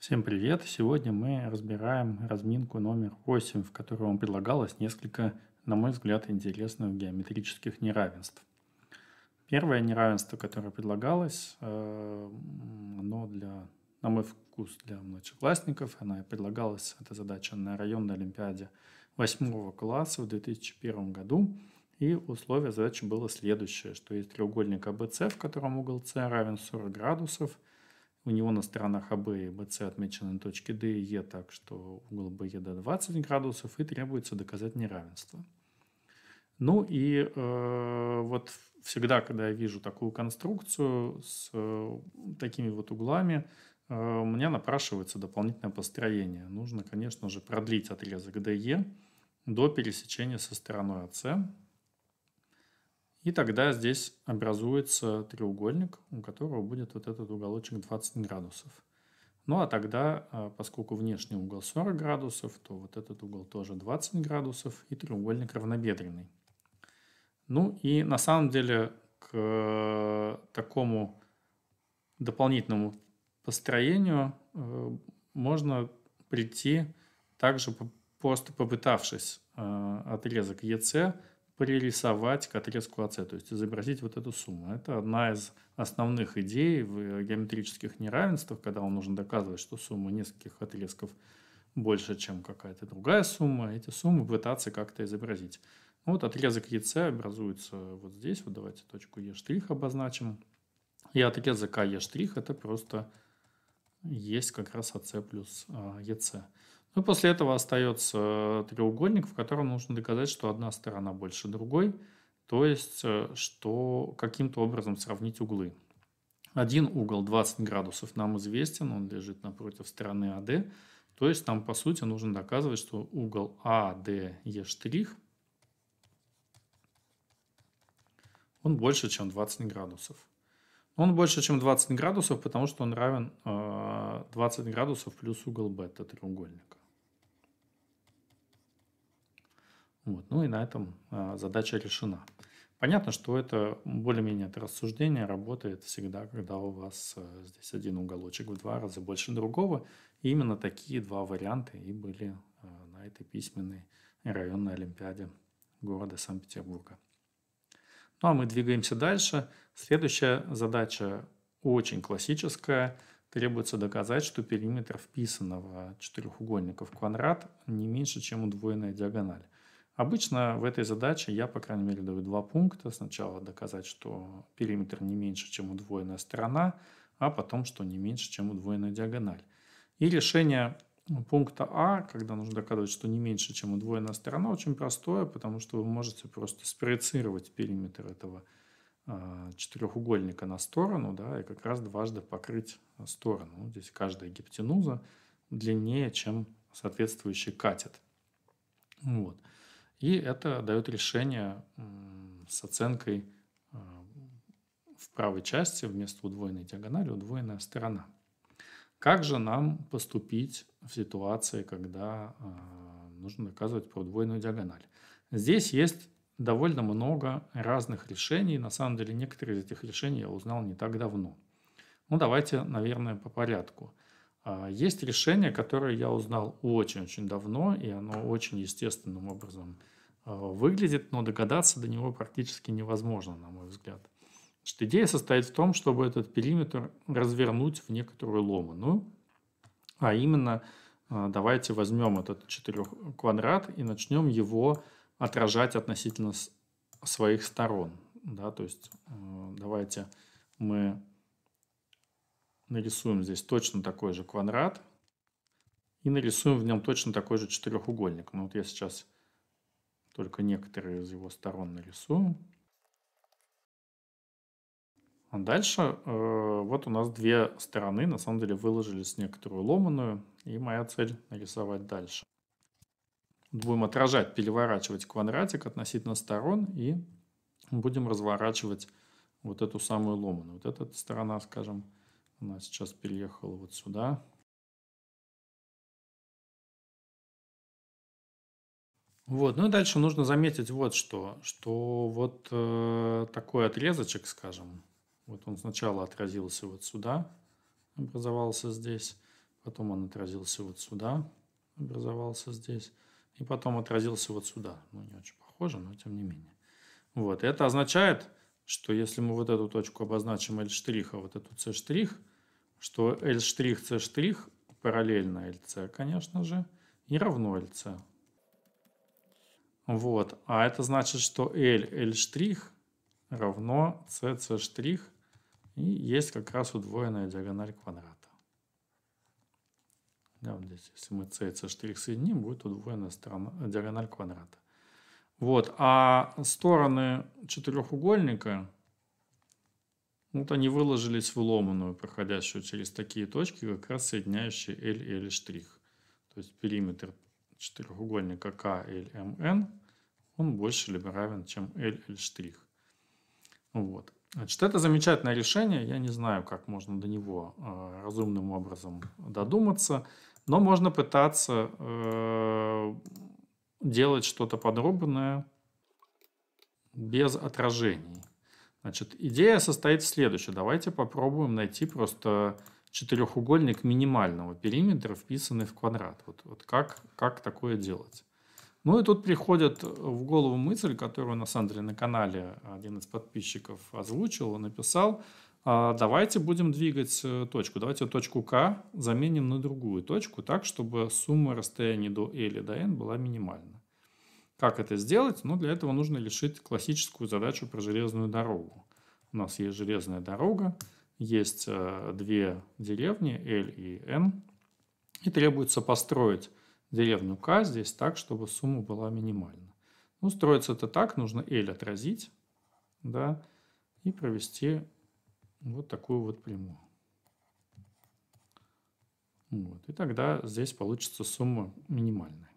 Всем привет! Сегодня мы разбираем разминку номер 8, в которой вам предлагалось несколько, на мой взгляд, интересных геометрических неравенств. Первое неравенство, которое предлагалось, оно э, для, на мой вкус, для младшеклассников, она предлагалась, эта задача, на районной олимпиаде 8 класса в 2001 году. И условие задачи было следующее, что есть треугольник АБЦ, в котором угол С равен 40 градусов – у него на сторонах АБ и БЦ отмечены точки D и Е, так что угол БЕД 20 градусов, и требуется доказать неравенство. Ну и э, вот всегда, когда я вижу такую конструкцию с э, такими вот углами, э, у меня напрашивается дополнительное построение. Нужно, конечно же, продлить отрезок DE до пересечения со стороной АС. И тогда здесь образуется треугольник, у которого будет вот этот уголочек 20 градусов. Ну а тогда, а, поскольку внешний угол 40 градусов, то вот этот угол тоже 20 градусов и треугольник равнобедренный. Ну и на самом деле к э, такому дополнительному построению э, можно прийти также просто попытавшись э, отрезок ЕС пририсовать к отрезку АС, то есть изобразить вот эту сумму. Это одна из основных идей в э, геометрических неравенствах, когда вам нужно доказывать, что сумма нескольких отрезков больше, чем какая-то другая сумма, эти суммы пытаться как-то изобразить. Ну вот отрезок ЕС образуется вот здесь, вот давайте точку Е' обозначим. И отрезок АЕ' это просто есть как раз АС плюс а, ЕС. Ну, после этого остается э, треугольник, в котором нужно доказать, что одна сторона больше другой, то есть, э, что каким-то образом сравнить углы. Один угол 20 градусов нам известен, он лежит напротив стороны АД, то есть нам, по сути, нужно доказывать, что угол ADE' а он больше, чем 20 градусов. Он больше, чем 20 градусов, потому что он равен 20 э, градусов плюс угол бета треугольника. Вот. Ну и на этом а, задача решена. Понятно, что это более-менее это рассуждение работает всегда, когда у вас э, здесь один уголочек в два раза больше другого. И именно такие два варианта и были э, на этой письменной районной олимпиаде города Санкт-Петербурга. Ну а мы двигаемся дальше. Следующая задача очень классическая. Требуется доказать, что периметр вписанного четырехугольника в квадрат не меньше, чем удвоенная диагональ. Обычно в этой задаче я, по крайней мере, даю два пункта. Сначала доказать, что периметр не меньше, чем удвоенная сторона, а потом, что не меньше, чем удвоенная диагональ. И решение пункта А, когда нужно доказывать, что не меньше, чем удвоенная сторона, очень простое, потому что вы можете просто спроецировать периметр этого а, четырехугольника на сторону, да, и как раз дважды покрыть сторону. Ну, здесь каждая гиптенуза длиннее, чем соответствующий катет. Вот. И это дает решение с оценкой а, в правой части вместо удвоенной диагонали удвоенная сторона. Как же нам поступить в ситуации, когда а, нужно доказывать про удвоенную диагональ? Здесь есть довольно много разных решений. На самом деле, некоторые из этих решений я узнал не так давно. Ну, давайте, наверное, по порядку. А, есть решение, которое я узнал очень-очень давно, и оно очень естественным образом а, выглядит, но догадаться до него практически невозможно, на мой взгляд. Значит, идея состоит в том, чтобы этот периметр развернуть в некоторую ломаную, а именно а, давайте возьмем этот квадрат и начнем его отражать относительно своих сторон. Да, то есть давайте мы нарисуем здесь точно такой же квадрат и нарисуем в нем точно такой же четырехугольник. Ну вот я сейчас только некоторые из его сторон нарисую. А дальше э, вот у нас две стороны, на самом деле, выложились некоторую ломаную, и моя цель нарисовать дальше. Будем отражать, переворачивать квадратик относительно сторон и будем разворачивать вот эту самую ломаную. Вот эта сторона, скажем, она сейчас переехала вот сюда. Вот, ну и дальше нужно заметить вот что, что вот э, такой отрезочек, скажем, вот он сначала отразился вот сюда, образовался здесь, потом он отразился вот сюда, образовался здесь, и потом отразился вот сюда. Ну, не очень похоже, но тем не менее. Вот, это означает, что если мы вот эту точку обозначим L' штриха, вот эту C', штрих, что L' штрих C' штрих параллельно LC, конечно же, и равно LC. Вот, а это значит, что L, L' штрих равно C, C' штрих, и есть как раз удвоенная диагональ квадрата. Да, вот здесь, если мы C и C' соединим, будет удвоенная сторона, диагональ квадрата. Вот. А стороны четырехугольника, вот они выложились в ломаную, проходящую через такие точки, как раз соединяющие L и L'. То есть периметр четырехугольника KLMN, он больше либо равен, чем штрих. Вот. Значит, это замечательное решение. Я не знаю, как можно до него э, разумным образом додуматься, но можно пытаться э, делать что-то подробное без отражений. Значит, идея состоит в следующем. Давайте попробуем найти просто четырехугольник минимального периметра, вписанный в квадрат. Вот, вот как, как такое делать? Ну и тут приходит в голову мысль, которую на самом деле на канале один из подписчиков озвучил, написал, а, давайте будем двигать э, точку. Давайте точку К заменим на другую точку так, чтобы сумма расстояний до L и до N была минимальна. Как это сделать? Ну, для этого нужно решить классическую задачу про железную дорогу. У нас есть железная дорога, есть э, две деревни L и N. И требуется построить деревню К здесь так, чтобы сумма была минимальна. Ну, строится это так, нужно L отразить, да, и провести вот такую вот прямую. Вот. И тогда здесь получится сумма минимальная.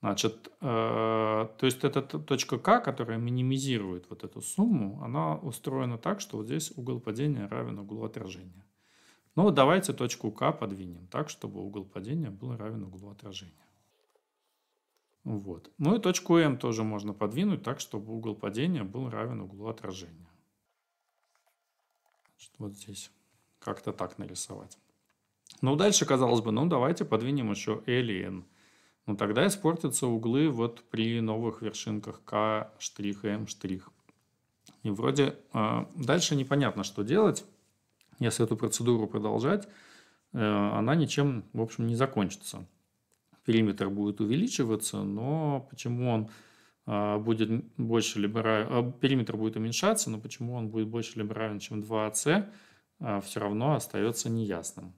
Значит, э, то есть эта точка К, которая минимизирует вот эту сумму, она устроена так, что вот здесь угол падения равен углу отражения. Ну, давайте точку К подвинем так, чтобы угол падения был равен углу отражения. Вот. Ну и точку М тоже можно подвинуть так, чтобы угол падения был равен углу отражения. Что вот здесь как-то так нарисовать. Ну, дальше, казалось бы, ну, давайте подвинем еще Alien. Ну тогда испортятся углы вот при новых вершинках K штрих и М'. штрих. И вроде э, дальше непонятно, что делать. Если эту процедуру продолжать, э, она ничем, в общем, не закончится. Периметр будет увеличиваться, но почему он а, будет больше либо а, периметр будет уменьшаться, но почему он будет больше либо равен, чем 2c, а, все равно остается неясным.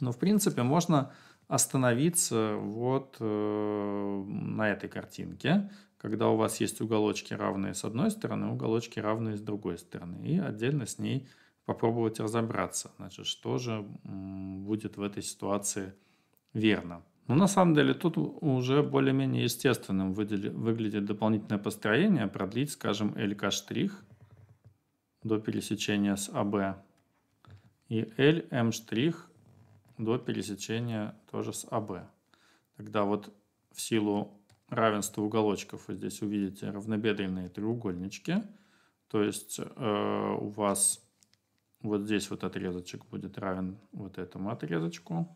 Но в принципе можно остановиться вот э, на этой картинке, когда у вас есть уголочки равные с одной стороны, уголочки равные с другой стороны, и отдельно с ней попробовать разобраться, значит, что же будет в этой ситуации верно. Но ну, на самом деле тут уже более-менее естественным выглядит дополнительное построение, продлить, скажем, LK' до пересечения с AB а и LM' до пересечения тоже с AB. А Тогда вот в силу равенства уголочков вы здесь увидите равнобедренные треугольнички, то есть э, у вас вот здесь вот отрезочек будет равен вот этому отрезочку,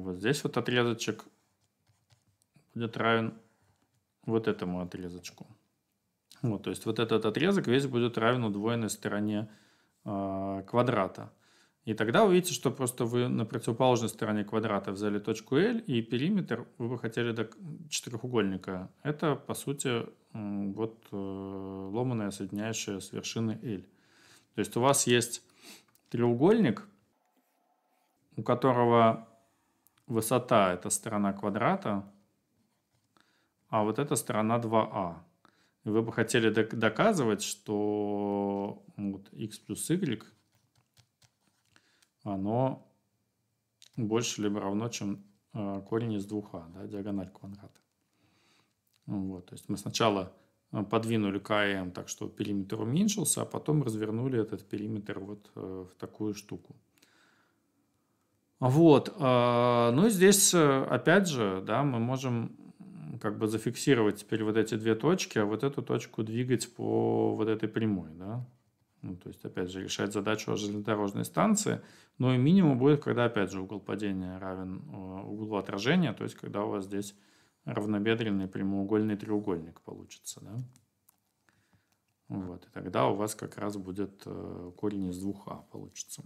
Вот здесь вот отрезочек будет равен вот этому отрезочку. Вот, то есть вот этот отрезок весь будет равен удвоенной стороне э, квадрата. И тогда вы видите, что просто вы на противоположной стороне квадрата взяли точку L и периметр вы бы хотели до четырехугольника. Это, по сути, вот э, ломаная соединяющая с вершины L. То есть у вас есть треугольник, у которого Высота – это сторона квадрата, а вот эта сторона 2а. А. вы бы хотели доказывать, что вот x плюс y оно больше либо равно, чем э, корень из 2а, да, диагональ квадрата. Вот, то есть мы сначала э, подвинули КМ так, что периметр уменьшился, а потом развернули этот периметр вот э, в такую штуку. Вот. А, ну, и здесь, э, опять же, да, мы можем как бы зафиксировать теперь вот эти две точки, а вот эту точку двигать по вот этой прямой, да. Ну, то есть, опять же, решать задачу о железнодорожной станции, но ну, и минимум будет, когда, опять же, угол падения равен э, углу отражения, то есть, когда у вас здесь равнобедренный прямоугольный треугольник получится, да. Вот, и тогда у вас как раз будет э, корень из двух а получится.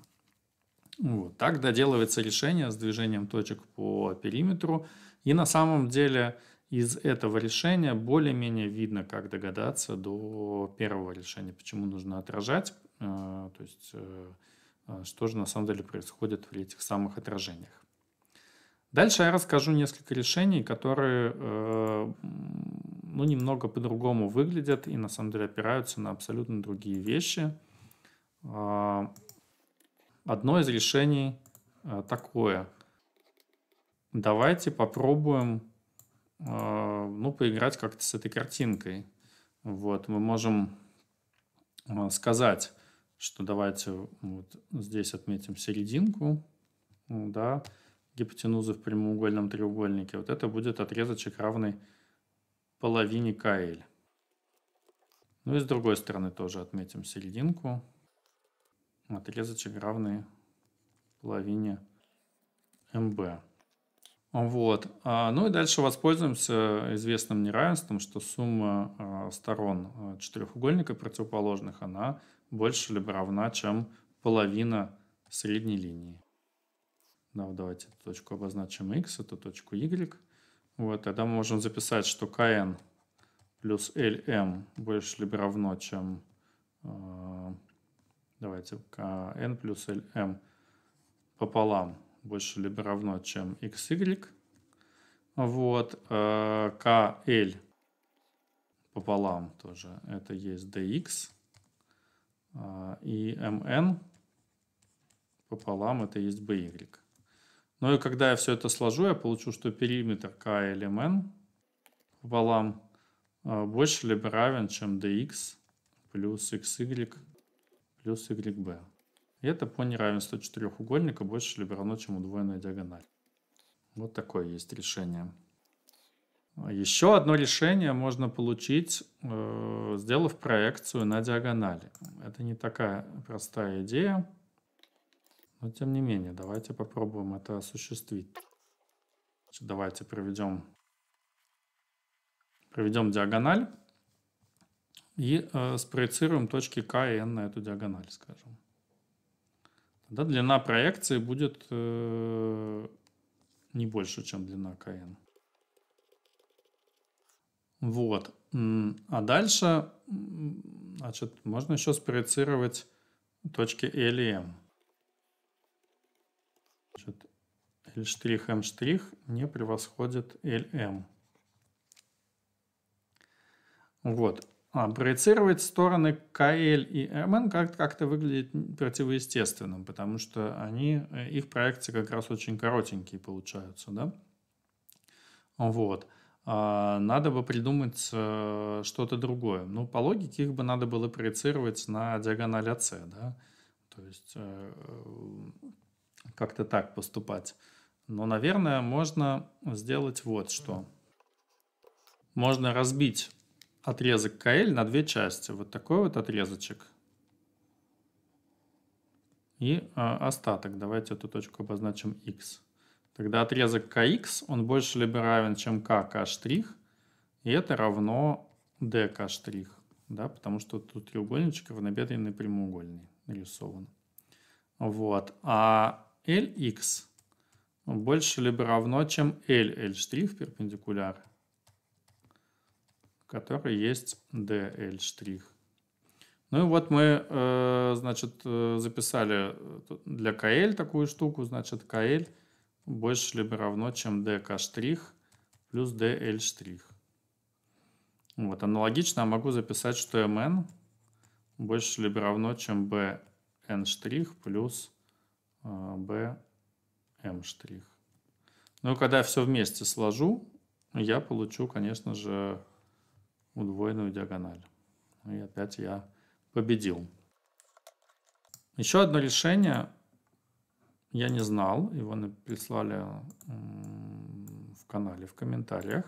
Вот. Так доделывается решение с движением точек по периметру. И на самом деле из этого решения более-менее видно, как догадаться до первого решения, почему нужно отражать, э, то есть э, э, что же на самом деле происходит в этих самых отражениях. Дальше я расскажу несколько решений, которые ну, немного по-другому выглядят и на самом деле опираются на абсолютно другие вещи. А, Одно из решений э, такое. Давайте попробуем э, ну, поиграть как-то с этой картинкой. Вот, мы можем э, сказать, что давайте вот здесь отметим серединку, да, гипотенузы в прямоугольном треугольнике. Вот это будет отрезочек равный половине КЛ. Ну и с другой стороны тоже отметим серединку отрезочек равный половине МБ. Вот. А, ну и дальше воспользуемся известным неравенством, что сумма а, сторон а, четырехугольника противоположных, она больше либо равна, чем половина средней линии. Да, давайте эту точку обозначим x, эту точку y. Вот, тогда мы можем записать, что kn плюс lm больше либо равно, чем давайте к а, n плюс lm пополам больше либо равно, чем xy. Вот, э, kl пополам тоже, это есть dx. Э, и mn пополам, это есть by. Ну и когда я все это сложу, я получу, что периметр klmn пополам э, больше либо равен, чем dx плюс xy плюс yb. И это по неравенству четырехугольника больше либо равно, чем удвоенная диагональ. Вот такое есть решение. Еще одно решение можно получить, э, сделав проекцию на диагонали. Это не такая простая идея, но тем не менее, давайте попробуем это осуществить. Давайте проведем, проведем диагональ и э, спроецируем точки К и N на эту диагональ, скажем. Тогда длина проекции будет э, не больше, чем длина КН. Вот. А дальше, значит, можно еще спроецировать точки L и M. Значит, L' M' не превосходит LM. Вот. А, проецировать стороны КЛ и МН как-то выглядит противоестественным, потому что они, э, их проекции как раз очень коротенькие получаются, да? Вот. А, надо бы придумать э, что-то другое. Ну, по логике их бы надо было проецировать на диагональ АС, да? То есть э, как-то так поступать. Но, наверное, можно сделать вот что. Можно разбить отрезок КЛ на две части. Вот такой вот отрезочек. И э, остаток. Давайте эту точку обозначим x. Тогда отрезок kx, он больше либо равен, чем k, k', и это равно dk', да, потому что тут треугольничек равнобедренный прямоугольный нарисован. Вот. А lx больше либо равно, чем l, l' перпендикуляр которой есть dl'. штрих. Ну и вот мы, э, значит, э, записали э, для kl такую штуку, значит, kl больше либо равно, чем dk' штрих плюс dl'. штрих. Вот, аналогично я могу записать, что mn больше либо равно, чем bn' штрих плюс bm'. штрих. Ну и когда я все вместе сложу, я получу, конечно же, удвоенную диагональ. И опять я победил. Еще одно решение я не знал. Его прислали в канале, в комментариях.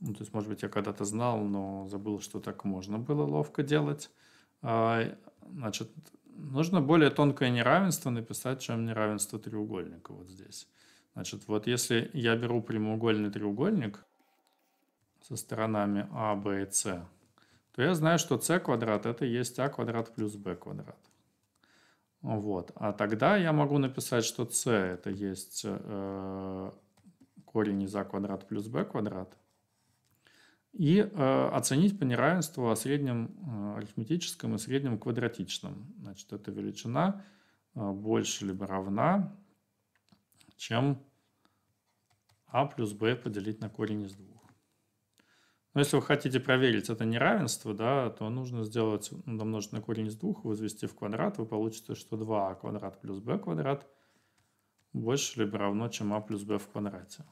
Ну, то есть, может быть, я когда-то знал, но забыл, что так можно было ловко делать. А, значит, нужно более тонкое неравенство написать, чем неравенство треугольника вот здесь. Значит, вот если я беру прямоугольный треугольник, со сторонами а, б и с, то я знаю, что с квадрат это есть а квадрат плюс б квадрат. Вот. А тогда я могу написать, что с это есть э, корень из а квадрат плюс б квадрат. И э, оценить по неравенству о среднем э, арифметическом и среднем квадратичном. Значит, эта величина э, больше либо равна, чем а плюс б поделить на корень из двух но ну, если вы хотите проверить это неравенство, да, то нужно сделать ну, домножить на корень из двух, возвести в квадрат, вы получите, что 2а а квадрат плюс b квадрат больше либо равно, чем а плюс b в квадрате.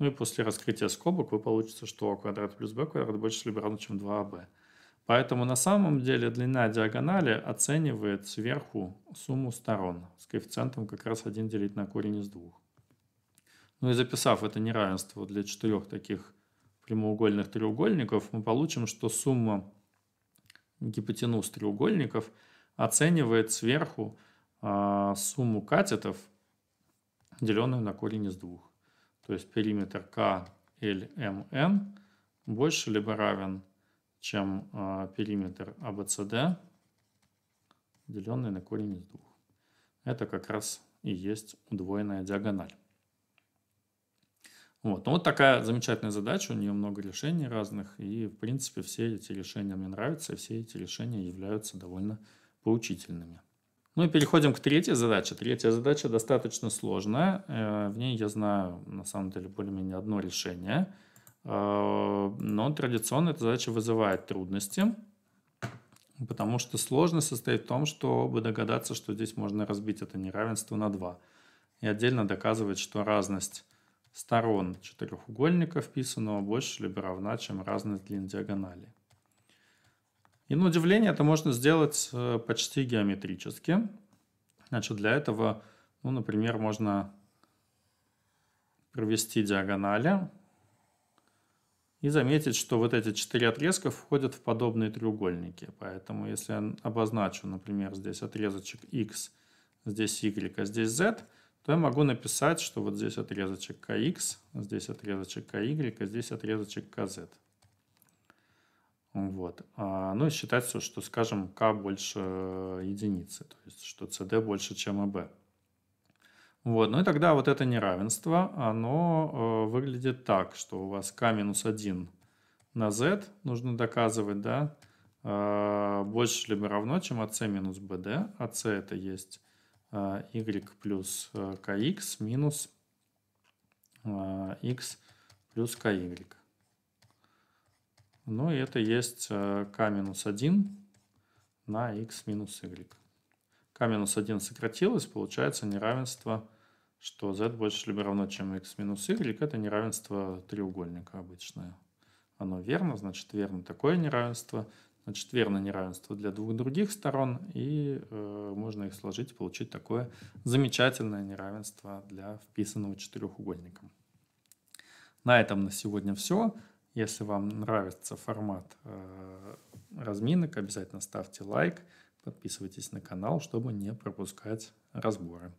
Ну и после раскрытия скобок вы получите, что а квадрат плюс b квадрат больше либо равно, чем 2ab. А Поэтому на самом деле длина диагонали оценивает сверху сумму сторон с коэффициентом как раз 1 делить на корень из двух. Ну и записав это неравенство для четырех таких прямоугольных треугольников, мы получим, что сумма гипотенуз треугольников оценивает сверху э, сумму катетов, деленную на корень из двух. То есть периметр КЛМН больше либо равен, чем э, периметр ABCD, а, деленный на корень из двух. Это как раз и есть удвоенная диагональ. Вот. Ну, вот такая замечательная задача, у нее много решений разных, и, в принципе, все эти решения мне нравятся, и все эти решения являются довольно поучительными. Ну и переходим к третьей задаче. Третья задача достаточно сложная. Э, в ней я знаю, на самом деле, более-менее одно решение. Э, но традиционно эта задача вызывает трудности, потому что сложность состоит в том, чтобы догадаться, что здесь можно разбить это неравенство на два. И отдельно доказывать, что разность сторон четырехугольника вписанного больше либо равна, чем разность длин диагонали. И на удивление это можно сделать э, почти геометрически. Значит, для этого, ну, например, можно провести диагонали и заметить, что вот эти четыре отрезка входят в подобные треугольники. Поэтому если я обозначу, например, здесь отрезочек x, здесь y, а здесь z, то я могу написать, что вот здесь отрезочек kx, здесь отрезочек ky, а здесь отрезочек kz. Вот. А, ну и считать все, что, скажем, k больше э, единицы, то есть что cd больше, чем ab, Вот. Ну и тогда вот это неравенство, оно э, выглядит так, что у вас k минус 1 на z нужно доказывать, да, э, больше либо равно, чем ac минус bd, ac это есть y плюс kx э, минус x э, плюс ky. Ну и это есть э, k минус 1 на x минус y. k минус 1 сократилось, получается неравенство, что z больше либо равно, чем x минус y. Это неравенство треугольника обычное. Оно верно, значит верно такое неравенство. Значит, верно неравенство для двух других сторон, и э, можно их сложить и получить такое замечательное неравенство для вписанного четырехугольника. На этом на сегодня все. Если вам нравится формат э, разминок, обязательно ставьте лайк, подписывайтесь на канал, чтобы не пропускать разборы.